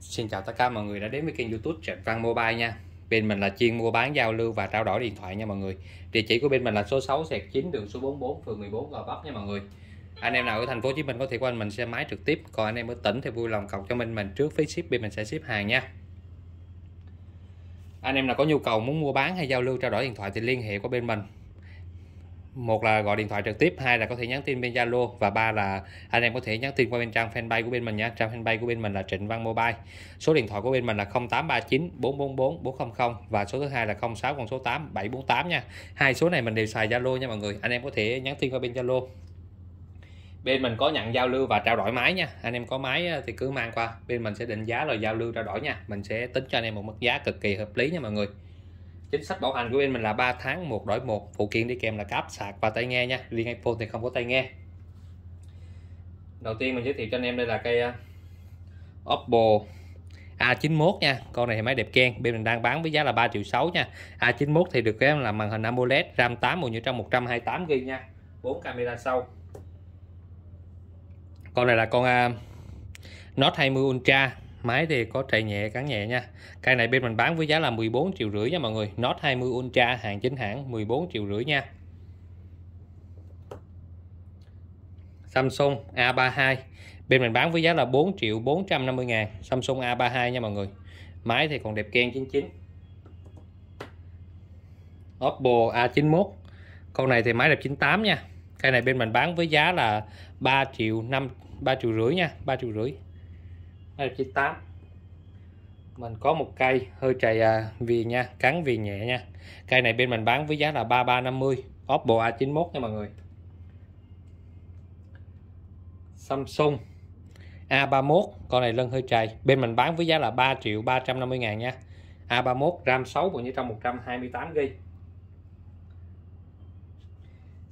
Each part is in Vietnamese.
Xin chào tất cả mọi người đã đến với kênh youtube Trạm Văn Mobile nha Bên mình là chuyên mua bán giao lưu và trao đổi điện thoại nha mọi người Địa chỉ của bên mình là số 6 sẹt 9 đường số 44 phường 14 Gò Vấp nha mọi người Anh em nào ở thành phố Hồ Chí Minh có thể qua mình xe máy trực tiếp Còn anh em ở tỉnh thì vui lòng cọc cho mình mình trước phí ship bên mình sẽ ship hàng nha Anh em nào có nhu cầu muốn mua bán hay giao lưu trao đổi điện thoại thì liên hệ qua bên mình một là gọi điện thoại trực tiếp hai là có thể nhắn tin bên zalo và ba là anh em có thể nhắn tin qua bên trang fanpage của bên mình nhé, trang fanpage của bên mình là trịnh văn mobile số điện thoại của bên mình là 0839 444 400 và số thứ hai là 06 còn số 8 748 nha hai số này mình đều xài zalo nha mọi người anh em có thể nhắn tin qua bên zalo bên mình có nhận giao lưu và trao đổi máy nha anh em có máy ờ, thì cứ mang qua bên mình sẽ định giá rồi giao lưu trao đổi nha mình sẽ tính cho anh em một mức giá cực kỳ hợp lý nha mọi người chính sách bảo hành của bên mình là 3 tháng một đổi một phụ kiện đi kèm là cáp sạc và tai nghe nha liên iphone thì không có tai nghe đầu tiên mình giới thiệu cho anh em đây là cây à, oppo A91 nha con này thì máy đẹp ken bên mình đang bán với giá là 3 triệu 6 nha A91 thì được cái là màn hình AMOLED RAM 8 mùi như trong 128 g nha 4 camera sau con này là con uh, Note 20 Ultra máy thì có chạy nhẹ cắn nhẹ nha cây này bên mình bán với giá là 14 triệu rưỡi nha mọi người Note 20 Ultra hàng chính hãng 14 triệu rưỡi nha Samsung A32 bên mình bán với giá là 4 triệu 450 ngàn Samsung A32 nha mọi người máy thì còn đẹp ken 99 Oppo A91 con này thì máy đẹp 98 nha cây này bên mình bán với giá là 3 triệu 5 3 triệu rưỡi nha 3 triệu rưỡi đây là chiếc mình có một cây hơi trầy à, vì nha cắn vì nhẹ nha cây này bên mình bán với giá là 3350 Oppo A91 nha mọi người Samsung A31 con này lân hơi trầy bên mình bán với giá là 3 triệu 350 ngàn nha A31 RAM 6 bộ như trong 128GB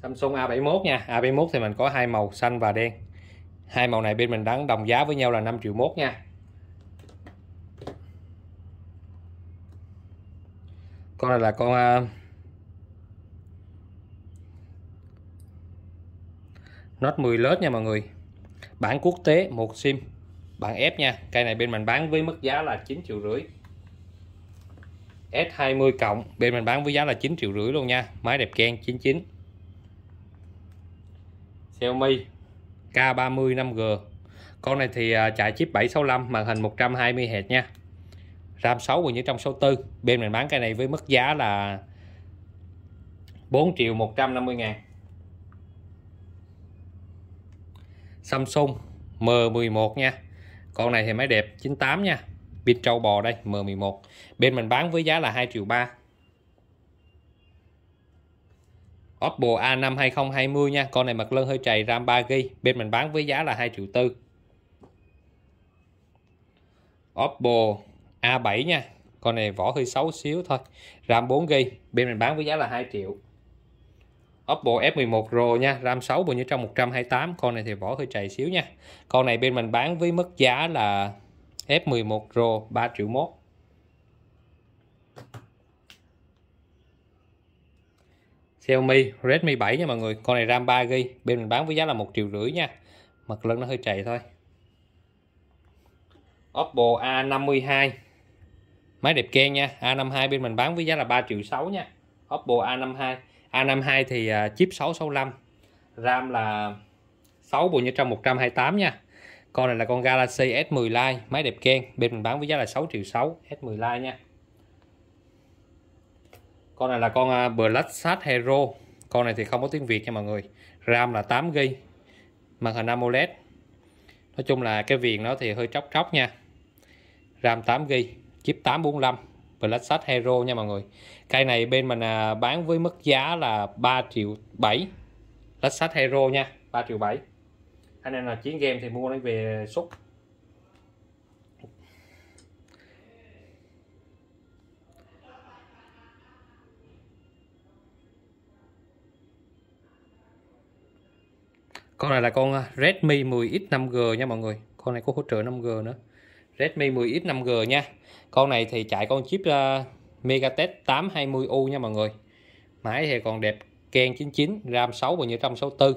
Samsung A71 nha A71 thì mình có hai màu xanh và đen hai màu này bên mình bán đồng giá với nhau là 5 triệu mốt nha con này là con uh, Note 10 lớp nha mọi người bản quốc tế một sim bản ép nha cây này bên mình bán với mức giá là 9 triệu rưỡi S20 cộng bên mình bán với giá là 9 triệu rưỡi luôn nha máy đẹp keng 99 Xiaomi K30 5G con này thì à, chạy chip 765 màn hình 120 Hz nha RAM 6 của những trong số 4 bên mình bán cái này với mức giá là 4 triệu 150 ngàn Samsung M11 nha con này thì máy đẹp 98 nha pin trâu bò đây M11 bên mình bán với giá là 2 triệu 3 Oppo A5 2020 nha con này mặt lưng hơi trầy RAM 3GB bên mình bán với giá là 2 triệu tư Oppo A7 nha con này vỏ hơi xấu xíu thôi RAM 4GB bên mình bán với giá là 2 triệu Oppo F11 Pro nha RAM 6 bộ nhớ trong 128 con này thì vỏ hơi trầy xíu nha con này bên mình bán với mức giá là F11 Pro 3 triệu mốt Xiaomi Redmi 7 nha mọi người con này RAM 3GB bên mình bán với giá là một triệu rưỡi nha mặt lưng nó hơi chạy thôi Oppo A52 máy đẹp keng nha A52 bên mình bán với giá là 3 triệu 6 nha Oppo A52 A52 thì à, chip 665 RAM là 6 bộ nhớ trong 128 nha con này là con Galaxy S10 Lite máy đẹp keng bên mình bán với giá là 6 triệu 6 S10 Lite nha con này là con à, Black Hero con này thì không có tiếng Việt nha mọi người RAM là 8GB màn hình AMOLED nói chung là cái viền nó thì hơi tróc tróc nha RAM 8GB chip 845 Black Sat Hero nha mọi người cây này bên mình à, bán với mức giá là 3 triệu 7 Black Hero nha 3 triệu 7 anh em là chiến game thì mua nó về xúc con này là con à, Redmi 10X 5G nha mọi người con này có hỗ trợ 5G nữa Redmi 10X 5G nha con này thì chạy con chip uh, à, Megatech 820U nha mọi người máy thì còn đẹp Ken 99 RAM 6 và như 64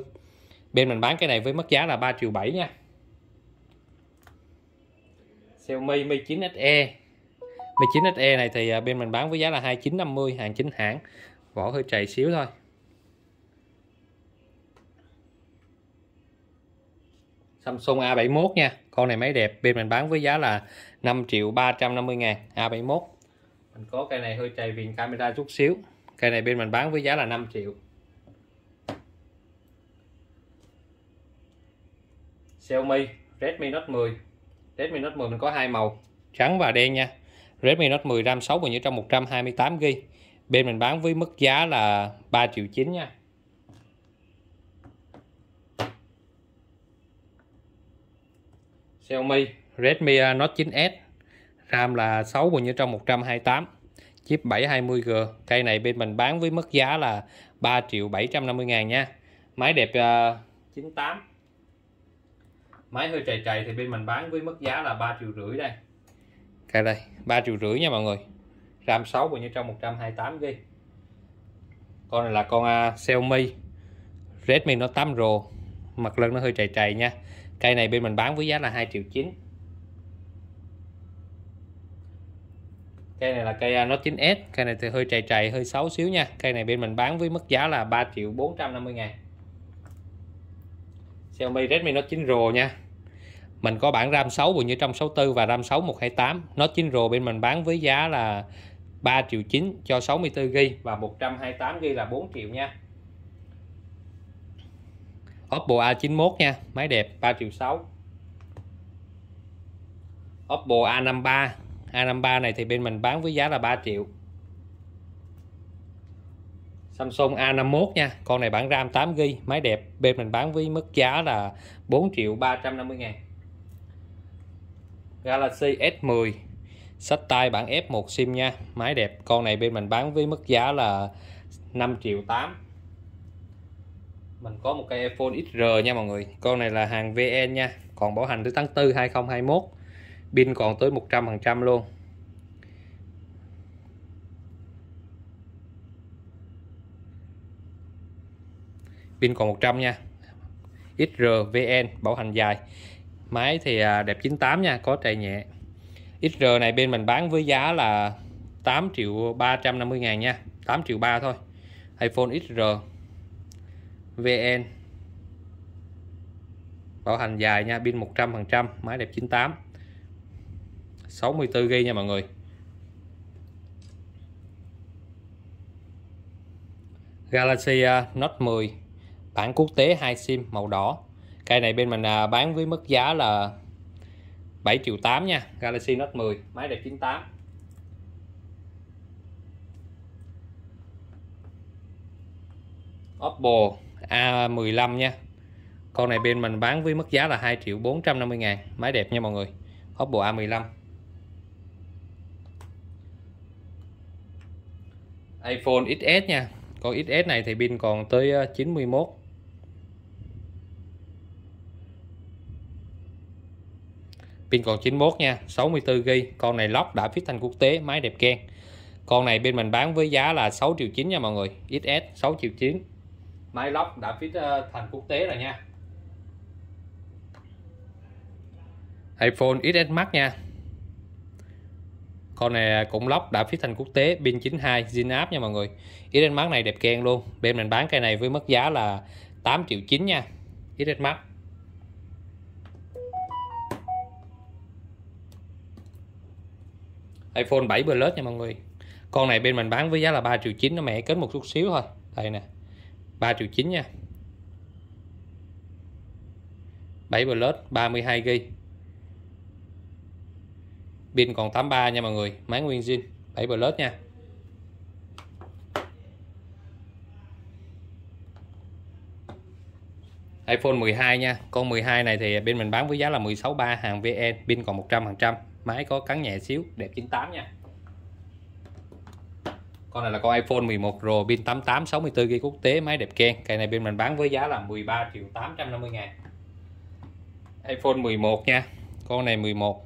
bên mình bán cái này với mức giá là 3 triệu 7 nha Xiaomi Mi 9 SE Mi 9 SE này thì à, bên mình bán với giá là 2950 hàng chính hãng vỏ hơi trầy xíu thôi Samsung A71 nha con này máy đẹp bên mình bán với giá là 5 triệu 350 ngàn A71 mình có cây này hơi chạy viền camera chút xíu cây này bên mình bán với giá là 5 triệu Xiaomi Redmi Note 10 Redmi Note 10 mình có hai màu trắng và đen nha Redmi Note 10 RAM 6 và nhớ trong 128GB bên mình bán với mức giá là 3 triệu 9 nha Xiaomi Redmi uh, Note 9S RAM là 6 bộ nhớ trong 128 chip 720G cây này bên mình bán với mức giá là 3 triệu 750 ngàn nha máy đẹp uh, 98 máy hơi chạy chạy thì bên mình bán với mức giá là 3 triệu rưỡi đây cây đây 3 triệu rưỡi nha mọi người RAM 6 bộ nhớ trong 128 g con này là con uh, Xiaomi Redmi Note 8 Pro mặt lưng nó hơi chạy chạy nha cây này bên mình bán với giá là 2 triệu 9 cây này là cây à, note 9S cây này thì hơi trầy trầy hơi xấu xíu nha cây này bên mình bán với mức giá là 3 triệu 450 ngàn Xiaomi Redmi Note 9 Pro nha mình có bản RAM 6 bộ như trong 64 và RAM 6128 Note 9 Pro bên mình bán với giá là 3 triệu 9 cho 64GB và 128GB là 4 triệu nha Oppo A91 nha máy đẹp 3 triệu 6 Oppo A53 A53 này thì bên mình bán với giá là 3 triệu Samsung A51 nha con này bản RAM 8GB máy đẹp bên mình bán với mức giá là 4 triệu 350 ngàn Galaxy S10 sách tay bản F1 sim nha máy đẹp con này bên mình bán với mức giá là 5 triệu 8 mình có một cây iPhone XR nha mọi người con này là hàng VN nha còn bảo hành tới tháng 4 2021 pin còn tới 100% luôn pin còn 100 nha XR VN bảo hành dài máy thì à, đẹp 98 nha có trầy nhẹ XR này bên mình bán với giá là 8 triệu 350 ngàn nha 8 triệu 3 thôi iPhone XR VN bảo hành dài nha pin 100% máy đẹp 98 64 g nha mọi người Galaxy à, Note 10 bản quốc tế 2 sim màu đỏ cây này bên mình à, bán với mức giá là 7 triệu 8 nha Galaxy Note 10 máy đẹp 98 Oppo A15 nha con này bên mình bán với mức giá là 2 triệu 450 ngàn máy đẹp nha mọi người hốc bộ A15 iPhone XS nha con XS này thì pin còn tới 91 ờ, pin còn 91 nha 64GB con này lock đã fit thanh quốc tế máy đẹp keng con này bên mình bán với giá là 6 triệu 9 nha mọi người XS 6 triệu 9 máy lóc đã fit ờ, thành quốc tế rồi nha iPhone XS Max nha con này cũng lóc đã fit thành quốc tế pin 92 zin áp nha mọi người XS Max này đẹp keng luôn bên mình bán cây này với mức giá là 8 triệu 9 nha XS Max iPhone 7 Plus nha mọi người con này bên mình bán với giá là 3 triệu 9 nó mẹ kết một chút xíu thôi đây nè 3 triệu 9 nha 7 Plus 32GB pin còn 83 nha mọi người máy nguyên zin 7 Plus nha iPhone 12 nha con 12 này thì bên mình bán với giá là 163 hàng VN pin còn 100 hàng trăm máy có cắn nhẹ xíu đẹp 98 nha con này là con iPhone 11 Pro pin 88 64 GB quốc tế máy đẹp ken cây này bên mình bán với giá là 13 triệu 850 ngàn iPhone 11 nha con này 11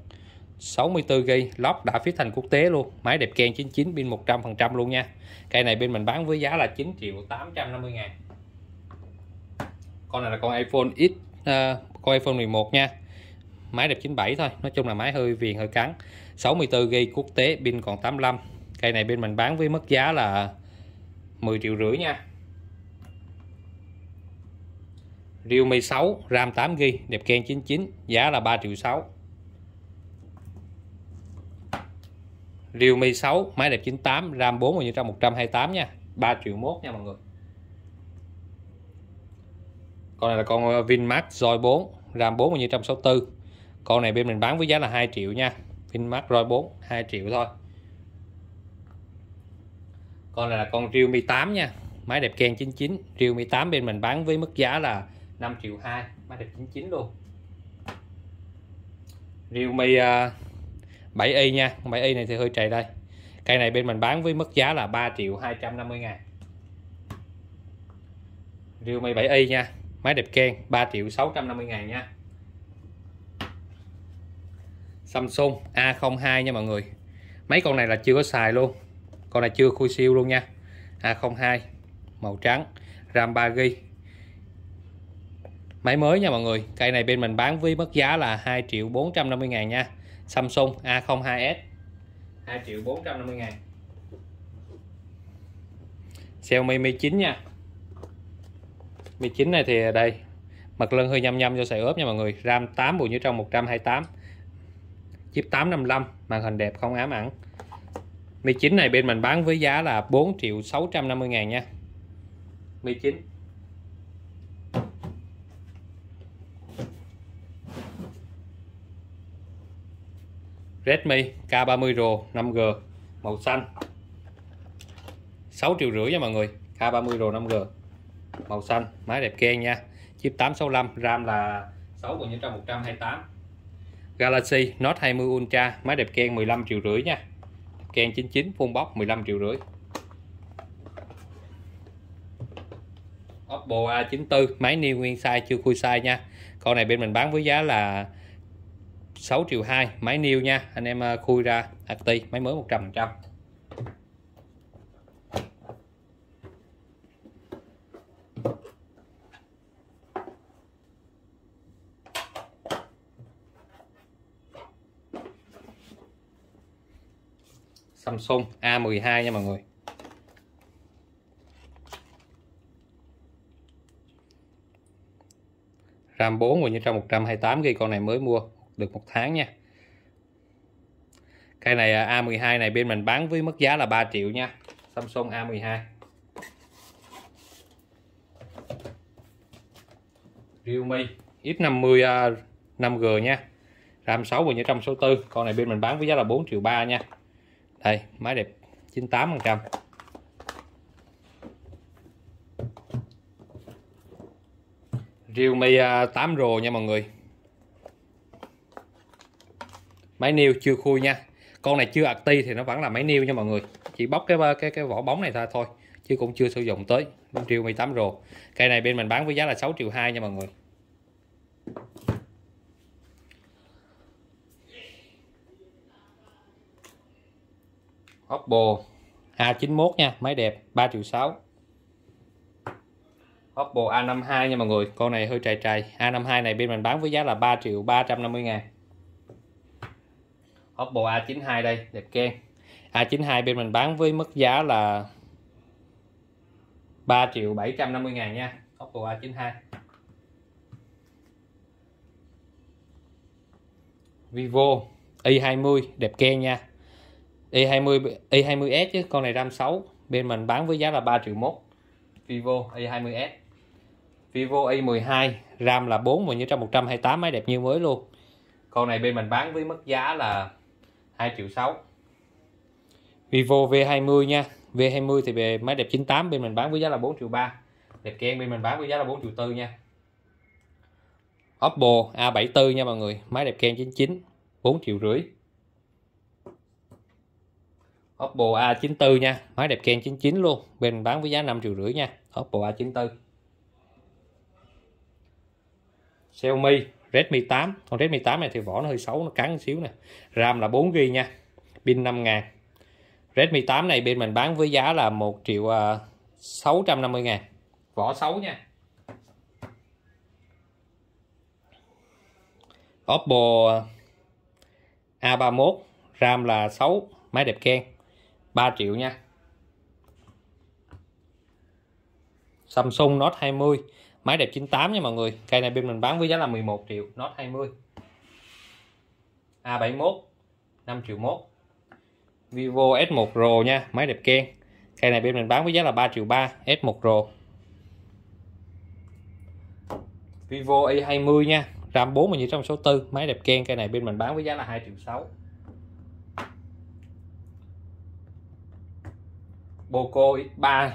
64 GB lót đã phía thành quốc tế luôn máy đẹp ken 99 pin 100% luôn nha cây này bên mình bán với giá là 9 triệu 850 ngàn con này là con iPhone X uh, con iPhone 11 nha máy đẹp 97 thôi Nói chung là máy hơi viền hơi cắn 64 GB quốc tế pin còn 85 cây này bên mình bán với mức giá là 10 triệu rưỡi nha Realme 6 RAM 8GB đẹp Ken 99 giá là 3 triệu 6 Realme 6 máy đẹp 98 RAM 4 như 128 nha 3 triệu mốt nha mọi người con này là con ờ, Vinmax Joy 4 RAM 4 như 164 con này bên mình bán với giá là 2 triệu nha Vinmax Joy 4 2 triệu thôi con này là con Realme 8 nha máy đẹp Ken 99 Realme 8 bên mình bán với mức giá là 5 triệu 2 máy đẹp 99 luôn Realme uh, à, 7i nha 7i này thì hơi trầy đây cây này bên mình bán với mức giá là 3 triệu 250 ngàn Realme 7i nha máy đẹp Ken 3 triệu 650 ngàn nha Samsung A02 nha mọi người mấy con này là chưa có xài luôn con này chưa khui siêu luôn nha à, A02 màu trắng ram 3 g máy mới nha mọi người cây này bên mình bán với mất giá là 2 triệu 450 ngàn nha Samsung A02s 2 triệu 450 ngàn Xiaomi Mi 9 nha Mi 9 này thì đây mặt lưng hơi nhăm nhăm do xài ướp nha mọi người RAM 8 bộ nhớ trong 128 chip 855 màn hình đẹp không ám ảnh 19 này bên mình bán với giá là 4 triệu 650 ngàn nha 19 Redmi K30 Pro 5G màu xanh 6 triệu rưỡi nha mọi người K30 Pro 5G màu xanh máy đẹp keng nha chip 865 RAM là 6 bộ nhớ trong 128 Galaxy Note 20 Ultra máy đẹp keng 15 triệu rưỡi nha Ken 99 phun bóc 15 triệu rưỡi Oppo A94 máy ni nguyên size chưa khui size nha con này bên mình bán với giá là 6 triệu 2 máy niêu nha anh em à, khui ra Acti máy mới 100% Samsung A12 nha mọi người RAM 4 và như trong 128 g con này mới mua được một tháng nha cây này à, A12 này bên mình bán với mức giá là 3 triệu nha Samsung A12 Realme X50 5G à, nha RAM 6 và như trong số 4 con này bên mình bán với giá là 4 triệu 3 nha đây máy đẹp 98 phần trăm Realme 8 à, Pro nha mọi người máy nêu chưa khui nha con này chưa acti thì nó vẫn là máy nêu nha mọi người chỉ bóc cái cái cái vỏ bóng này thôi thôi chứ cũng chưa sử dụng tới Realme 8 Pro cây này bên mình bán với giá là 6 triệu 2 nha mọi người Oppo A91 nha máy đẹp 3 triệu 6 Oppo A52 nha mọi người con này hơi trầy trầy A52 này bên mình bán với giá là 3 triệu 350 ngàn Oppo A92 đây đẹp keng A92 bên mình bán với mức giá là 3 triệu 750 ngàn nha Oppo A92 Vivo i20 đẹp keng nha i20 i20s chứ con này RAM 6 bên mình bán với giá là 3 triệu mốt Vivo i20s Vivo i12 RAM là 4 và như trong 128 máy đẹp như mới luôn con này bên mình bán với mức giá là 2 triệu 6 Vivo V20 nha V20 thì về máy đẹp 98 bên mình bán với giá là 4 triệu 3 đẹp keng bên mình bán với giá là 4 triệu 4 nha Oppo A74 nha mọi người máy đẹp keng 99 4 triệu rưỡi Oppo A94 nha máy đẹp kèn 99 luôn bên bán với giá 5 triệu rưỡi nha Oppo A94 Xiaomi Redmi 8 con Redmi 8 này thì vỏ nó hơi xấu nó cắn xíu nè RAM là 4GB nha pin 5000 Redmi 8 này bên mình bán với giá là 1 triệu 650 à, ngàn vỏ xấu nha Oppo A31 RAM là 6 máy đẹp keng 3 triệu nha Samsung Note 20 máy đẹp 98 nha mọi người cây này bên mình bán với giá là 11 triệu Note 20 A71 5 triệu mốt Vivo S1 Pro nha máy đẹp ken cây này bên mình bán với giá là 3 triệu 3 S1 Pro Vivo i20 nha RAM 4 mà như trong số 4 máy đẹp ken cây này bên mình bán với giá là 2 triệu 6 Boco X3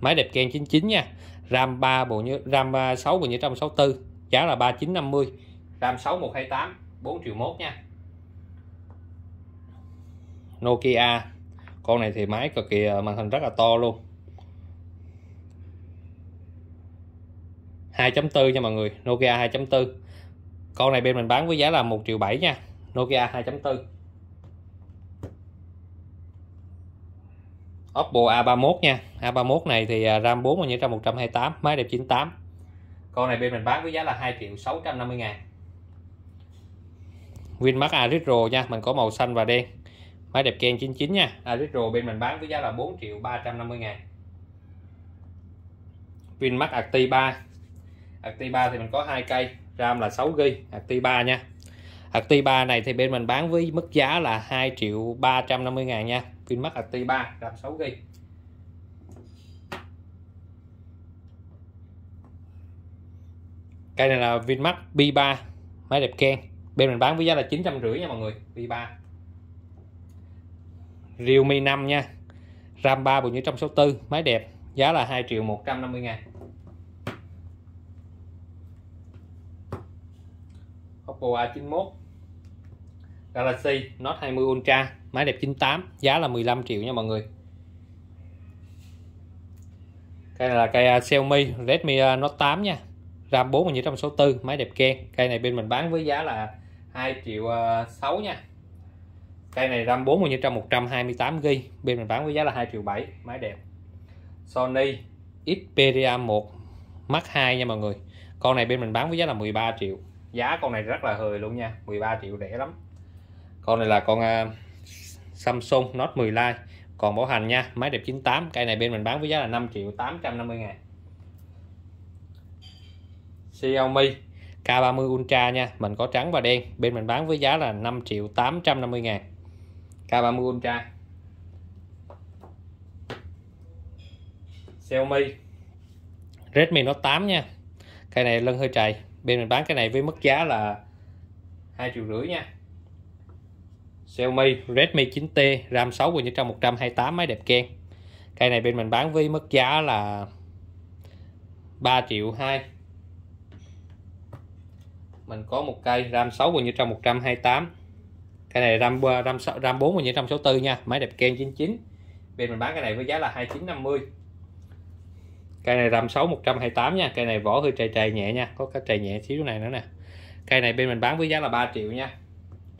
máy đẹp Ken 99 nha RAM 3 bộ nhớ RAM 6 à, bộ nhớ 164 giá là 3950 RAM 6128 4 triệu mốt nha Nokia con này thì máy cực kỳ à, màn hình rất là to luôn 2.4 nha mọi người Nokia 2.4 con này bên mình bán với giá là 1 triệu 7 nha Nokia 2.4 Oppo A31 nha A31 này thì à, RAM 4 và nhớ RAM 128 máy đẹp 98 con này bên mình bán với giá là 2 triệu 650 ngàn Winmark Aritro nha mình có màu xanh và đen máy đẹp Ken 99 nha Aritro bên mình bán với giá là 4 triệu 350 ngàn Winmark Acti 3 Acti 3 thì mình có hai cây RAM là 6GB Acti 3 nha HT3 này thì bên mình bán với mức giá là 2 triệu 350 ngàn nha Vinmark 3 RAM 6GB Cây này là Vinmark b 3 Máy đẹp Ken Bên mình bán với giá là 950 nha mọi người b 3 Realme 5 nha RAM 3 bộ nhớ 164 Máy đẹp Giá là 2 triệu 150 ngàn Oppo A91 Galaxy Note 20 Ultra máy đẹp 98 giá là 15 triệu nha mọi người cây này là cây à, Xiaomi Redmi à, Note 8 nha RAM 4 và 964 máy đẹp ke cây này bên mình bán với giá là 2 triệu 6 à, nha cây này RAM 4 và 128GB bên mình bán với giá là 2 triệu 7 máy đẹp Sony Xperia 1 Mark 2 nha mọi người con này bên mình bán với giá là 13 triệu giá con này rất là hời luôn nha 13 triệu rẻ lắm con này là con uh, Samsung Note 10 Lite còn bảo hành nha máy đẹp 98 cây này bên mình bán với giá là 5 triệu 850 ngàn Xiaomi K30 Ultra nha mình có trắng và đen bên mình bán với giá là 5 triệu 850 ngàn K30 Ultra Xiaomi Redmi Note 8 nha cây này lân hơi trầy bên mình bán cái này với mức giá là hai triệu rưỡi nha Xiaomi Redmi 9T RAM 6GB trong 128 máy đẹp ken cây này bên mình bán với mức giá là 3 triệu 2 mình có một cây RAM 6GB trong 128 cây này RAM RAM RAM 4GB trong 64 nha máy đẹp ken 99 bên mình bán cái này với giá là 2950 cây này RAM 6 128 nha cây này vỏ hơi trầy trầy nhẹ nha có cái trầy nhẹ xíu này nữa nè cây này bên mình bán với giá là 3 triệu nha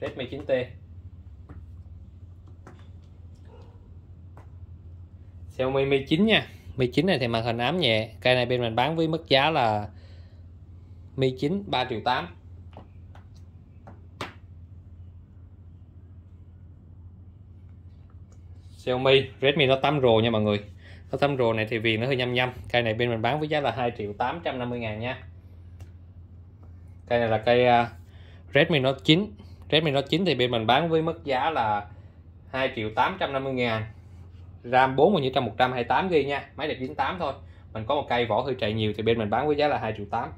Redmi 9T Xiaomi Mi 9 nha Mi 9 này thì màn hình ám nhẹ cây này bên mình bán với mức giá là Mi 9 3 triệu 8 Xiaomi Redmi Note 8 Pro nha mọi người Note 8 Pro này thì vì nó hơi nhăm nhăm cây này bên mình bán với giá là 2 triệu 850 ngàn nha cây này là cây à, Redmi Note 9 Redmi Note 9 thì bên mình bán với mức giá là 2 triệu 850 ngàn RAM 40 trăm 128 g nha máy đẹp 98 thôi mình có một cây vỏ hơi chạy nhiều thì bên mình bán với giá là 2 triệu 8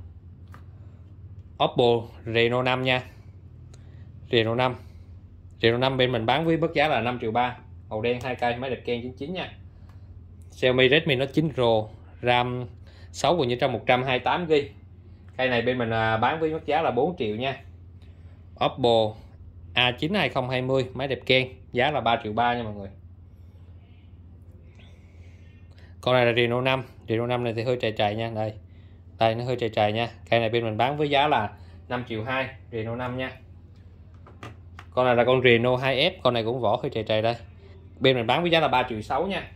Oppo Reno 5 nha Reno 5 Reno 5 bên mình bán với mức giá là 5 triệu 3 màu đen hai cây máy đẹp Ken 99 nha Xiaomi Redmi Note 9 Pro RAM 6 GB trong 128 GB cây này bên mình à, bán với mức giá là 4 triệu nha Oppo A9 2020 máy đẹp Ken giá là 3 triệu 3 nha mọi người con này là Reno 5 Reno 5 này thì hơi chạy chạy nha đây đây nó hơi chạy chạy nha cây này bên mình bán với giá là 5 triệu 2 Reno 5 nha con này là con Reno 2F con này cũng vỏ hơi chạy chạy đây bên mình bán với giá là 3 triệu 6 nha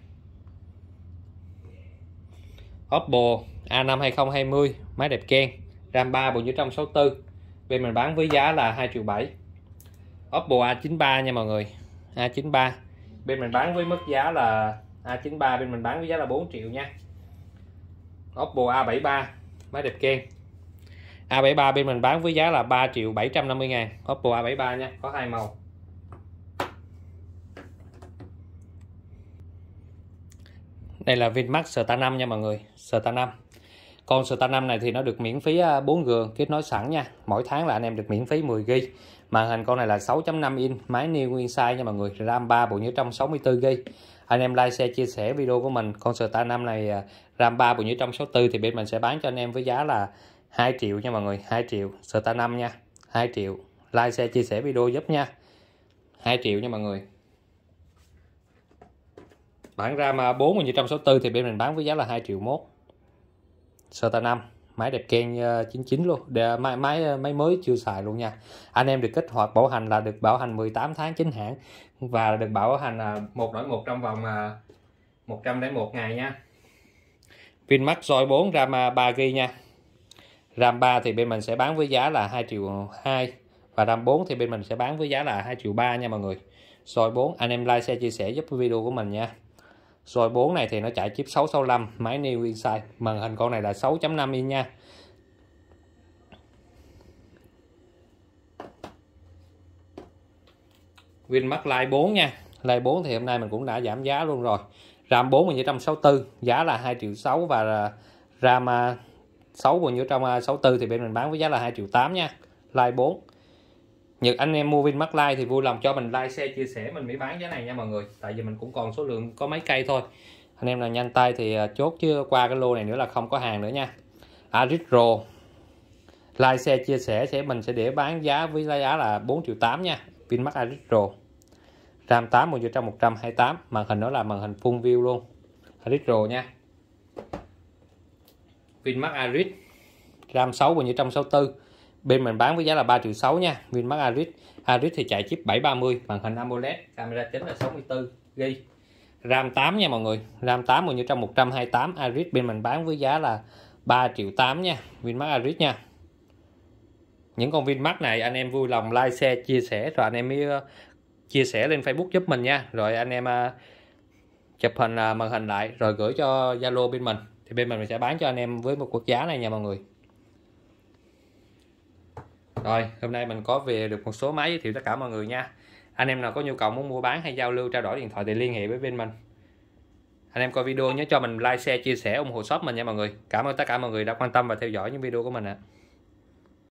Oppo A5 2020 máy đẹp ken RAM 3 bộ nhớ trong 64 bên mình bán với giá là 2 triệu 7 Oppo A93 nha mọi người A93 bên mình bán với mức giá là A93 bên mình bán với giá là 4 triệu nha Oppo A73 máy đẹp keng A73 bên mình bán với giá là 3 triệu 750 ngàn Oppo A73 nha có hai màu Đây là Vinmax Star 5 nha mọi người Star 5 con Star 5 này thì nó được miễn phí 4G à, kết nối sẵn nha mỗi tháng là anh em được miễn phí 10 g. màn hình con này là 6.5 in máy neo nguyên size nha mọi người RAM 3 bộ nhớ trong 64GB anh em like share chia sẻ video của mình con sờ ta năm này à, ram 3 bộ nhớ trong 64 thì bên mình sẽ bán cho anh em với giá là 2 triệu nha mọi người 2 triệu sờ ta năm nha 2 triệu like share chia sẻ video giúp nha 2 triệu nha mọi người bản ram 4 à, bộ nhớ trong 64 thì bên mình bán với giá là 2 triệu mốt sờ ta năm máy đẹp Ken 99 ờ, luôn để, ờ, máy máy ờ, máy mới chưa xài luôn nha anh em được kích hoạt bảo hành là được bảo hành 18 tháng chính hãng và được bảo hành một đổi một trong vòng 101 ngày nha Vinmax Joy 4 RAM 3GB nha RAM 3 thì bên mình sẽ bán với giá là 2 triệu 2 và RAM 4 thì bên mình sẽ bán với giá là 2 triệu 3 nha mọi người Joy 4 anh em like share chia sẻ giúp video của mình nha rồi 4 này thì nó chạy chip 665 máy new inside màn hình con này là 6.5 inch nha Winmark Lite 4 nha Lite 4 thì hôm nay mình cũng đã giảm giá luôn rồi RAM 4 1964 giá là 2 triệu 6 và à, RAM 6 à, 64 à, thì bên mình bán với giá là 2 triệu 8 nha Lite 4 Nhật anh em mua Vinmark Lite thì vui lòng cho mình like, share, chia sẻ mình mới bán giá này nha mọi người. Tại vì mình cũng còn số lượng có mấy cây thôi. Anh em nào nhanh tay thì à, chốt chứ qua cái lô này nữa là không có hàng nữa nha. Aritro. Like, share, chia sẻ sẽ mình sẽ để bán giá với giá, là 4 triệu 8 nha. Vinmark Aritro. RAM 8 1 trong 128, màn hình đó là màn hình full view luôn. Aritro nha. Vinmark Arit. RAM 6 1 trong 64 bên mình bán với giá là 3 triệu 6 nha Vinmark Aris Aris thì chạy chip 730 màn hình AMOLED camera chính là 64 g RAM 8 nha mọi người RAM 8 mọi như trong 128 Aris bên mình bán với giá là 3 triệu 8 nha Vinmark Aris nha những con Vinmark này anh em vui lòng like share chia sẻ rồi anh em mới ờ, chia sẻ lên Facebook giúp mình nha rồi anh em ờ, chụp hình ờ, màn hình lại rồi gửi cho Zalo bên mình thì bên mình sẽ bán cho anh em với một cuộc giá này nha mọi người rồi hôm nay mình có về được một số máy giới thiệu tất cả mọi người nha anh em nào có nhu cầu muốn mua bán hay giao lưu trao đổi điện thoại thì liên hệ với bên mình anh em coi video nhớ cho mình like share chia sẻ ủng hộ shop mình nha mọi người cảm ơn tất cả mọi người đã quan tâm và theo dõi những video của mình ạ à.